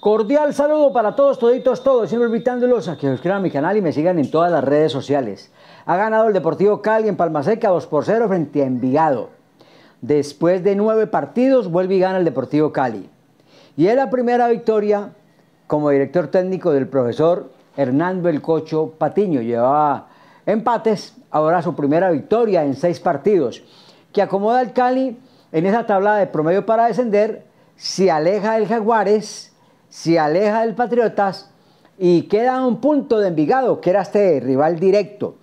Cordial saludo para todos, toditos, todos, siempre invitándolos a que se suscriban a mi canal y me sigan en todas las redes sociales. Ha ganado el Deportivo Cali en Palmaseca 2 por 0 frente a Envigado. Después de nueve partidos vuelve y gana el Deportivo Cali. Y es la primera victoria como director técnico del profesor Hernando El Cocho Patiño. Llevaba empates, ahora su primera victoria en seis partidos, que acomoda al Cali en esa tabla de promedio para descender, se aleja el Jaguares se aleja del Patriotas y queda un punto de Envigado, que era este rival directo.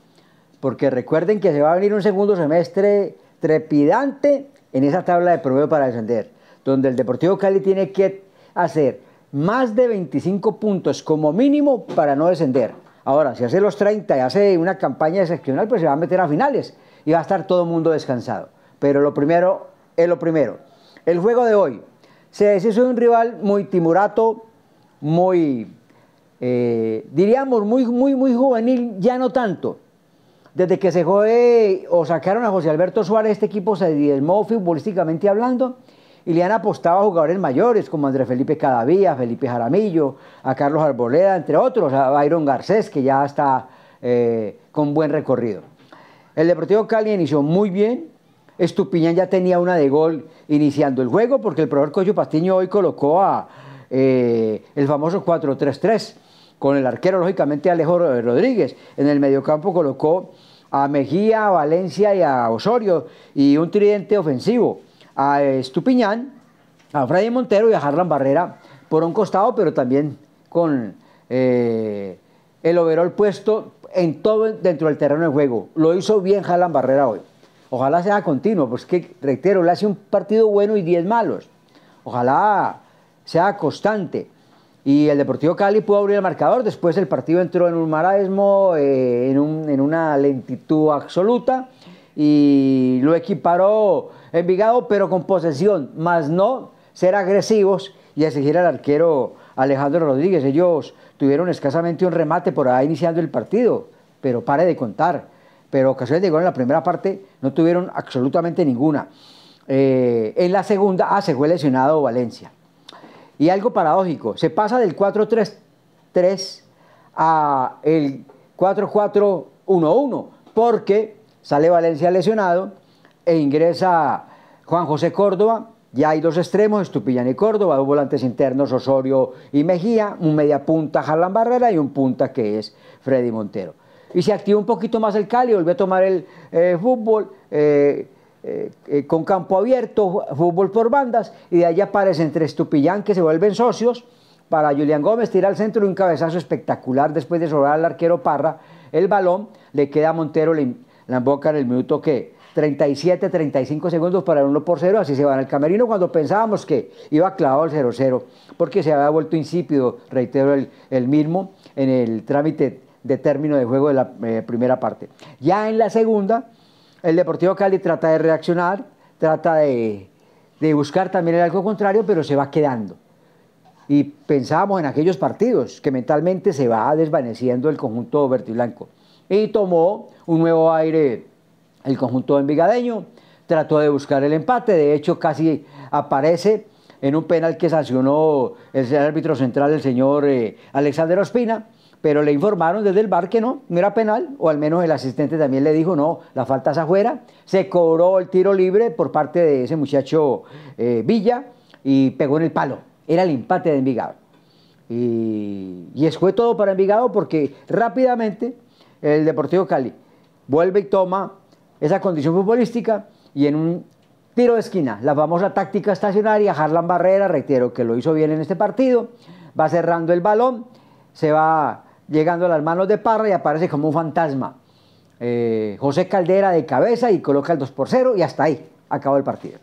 Porque recuerden que se va a venir un segundo semestre trepidante en esa tabla de promedio para descender, donde el Deportivo Cali tiene que hacer más de 25 puntos como mínimo para no descender. Ahora, si hace los 30 y hace una campaña excepcional, pues se va a meter a finales y va a estar todo el mundo descansado. Pero lo primero es lo primero. El juego de hoy, se dice un rival muy timorato, muy, eh, diríamos, muy, muy, muy juvenil, ya no tanto. Desde que se jode o sacaron a José Alberto Suárez, este equipo se diezmó futbolísticamente hablando y le han apostado a jugadores mayores como Andrés Felipe Cadavía, Felipe Jaramillo, a Carlos Arboleda, entre otros, a Byron Garcés, que ya está eh, con buen recorrido. El Deportivo Cali inició muy bien, Estupiñán ya tenía una de gol iniciando el juego, porque el proveedor Coyo Pastiño hoy colocó a eh, el famoso 4-3-3, con el arquero, lógicamente, Alejo eh, Rodríguez. En el mediocampo colocó a Mejía, a Valencia y a Osorio, y un tridente ofensivo, a Estupiñán, a Freddy Montero y a Harlan Barrera por un costado, pero también con eh, el overall puesto en todo dentro del terreno de juego. Lo hizo bien Harlan Barrera hoy. Ojalá sea continuo, porque, pues reitero, le hace un partido bueno y 10 malos. Ojalá sea constante. Y el Deportivo Cali pudo abrir el marcador, después el partido entró en un marasmo, eh, en, una lentitud absoluta y lo equiparó Envigado, pero con posesión, más no ser agresivos y exigir al arquero Alejandro Rodríguez. Ellos tuvieron escasamente un remate por ahí iniciando el partido, pero pare de contar pero ocasiones de gol en la primera parte no tuvieron absolutamente ninguna. Eh, en la segunda, ah, se fue lesionado Valencia. Y algo paradójico, se pasa del 4-3-3 a el 4-4-1-1, porque sale Valencia lesionado e ingresa Juan José Córdoba, ya hay dos extremos, Estupillán y Córdoba, dos volantes internos, Osorio y Mejía, un media punta, Barrera y un punta que es Freddy Montero y se activa un poquito más el Cali, volvió a tomar el eh, fútbol eh, eh, con campo abierto, fútbol por bandas, y de ahí aparece entre estupillán que se vuelven socios para Julián Gómez, tira al centro un cabezazo espectacular después de sobrar al arquero Parra el balón, le queda a Montero, la boca en el minuto que 37, 35 segundos para el 1 por 0, así se van el camerino cuando pensábamos que iba clavado el 0-0, porque se había vuelto insípido, reitero, el mismo en el trámite de término de juego de la eh, primera parte. Ya en la segunda, el Deportivo Cali trata de reaccionar, trata de, buscar también el algo contrario, pero se va quedando. Y pensábamos en aquellos partidos que mentalmente se va desvaneciendo el conjunto vertiblanco y blanco. tomó un nuevo aire el conjunto envigadeño, trató de buscar el empate, de hecho casi aparece en un penal que sancionó el árbitro central, el señor eh, Alexander Ospina, pero le informaron desde el bar que no, no era penal, o al menos el asistente también le dijo, no, la falta es afuera. Se cobró el tiro libre por parte de ese muchacho eh, Villa y pegó en el palo. Era el empate de Envigado. Y, y fue todo para Envigado porque rápidamente el Deportivo Cali vuelve y toma esa condición futbolística y en un tiro de esquina, la famosa táctica estacionaria, Harlan Barrera, reitero que lo hizo bien en este partido, va cerrando el balón, se va llegando a las manos de Parra y aparece como un fantasma. Eh, José Caldera de cabeza y coloca el 2 por 0 y hasta ahí acabó el partido.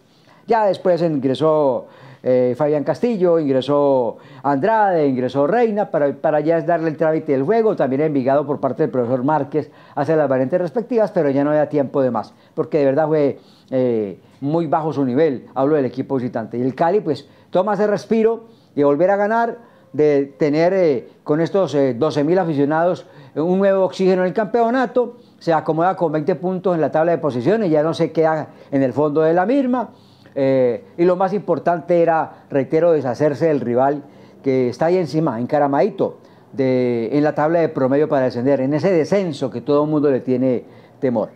Ya después ingresó eh, Fabián Castillo, ingresó Andrade, ingresó Reina, para, ya darle el trámite del juego, también Envigado por parte del profesor Márquez Hacia las variantes respectivas, pero ya no había tiempo de más, porque de verdad fue eh, muy bajo su nivel, hablo del equipo visitante. Y el Cali pues toma ese respiro y volver a ganar, de tener eh, con estos 12.000 eh, aficionados un nuevo oxígeno en el campeonato, se acomoda con 20 puntos en la tabla de posiciones, ya no se queda en el fondo de la misma. Eh, y lo más importante era, reitero, deshacerse del rival que está ahí encima, encaramadito, de, en la tabla de promedio para descender, en ese descenso que todo el mundo le tiene temor.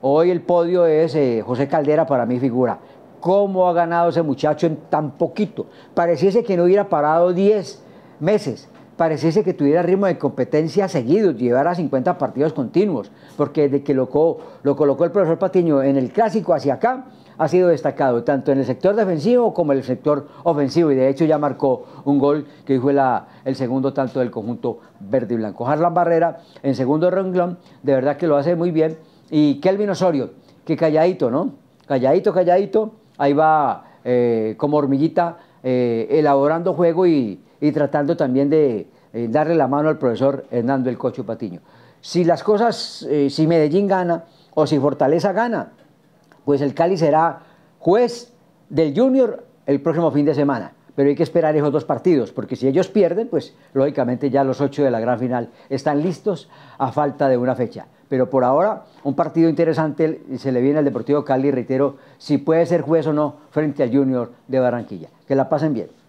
hoy el podio es José Caldera, para mi figura cómo ha ganado ese muchacho en tan poquito. Pareciese que no hubiera parado 10 meses, pareciese que tuviera ritmo de competencia seguido, llevara 50 partidos continuos, porque desde que lo, colocó el profesor Patiño en el clásico hacia acá, ha sido destacado, tanto en el sector defensivo como en el sector ofensivo, y de hecho ya marcó un gol que fue el segundo tanto del conjunto verde y blanco. Harlan Barrera en segundo renglón, de verdad que lo hace muy bien, y Kelvin Osorio, que calladito, ¿no? Calladito, calladito, ahí va eh, como hormiguita eh, elaborando juego y, tratando también de eh, darle la mano al profesor Hernando El Cocho Patiño. Si las cosas, si Medellín gana o si Fortaleza gana, pues el Cali será juez del Junior el próximo fin de semana pero hay que esperar esos dos partidos, porque si ellos pierden, pues lógicamente ya los ocho de la gran final están listos a falta de una fecha. Pero por ahora, un partido interesante se le viene al Deportivo Cali, reitero, si puede ser juez o no frente al Junior de Barranquilla. Que la pasen bien.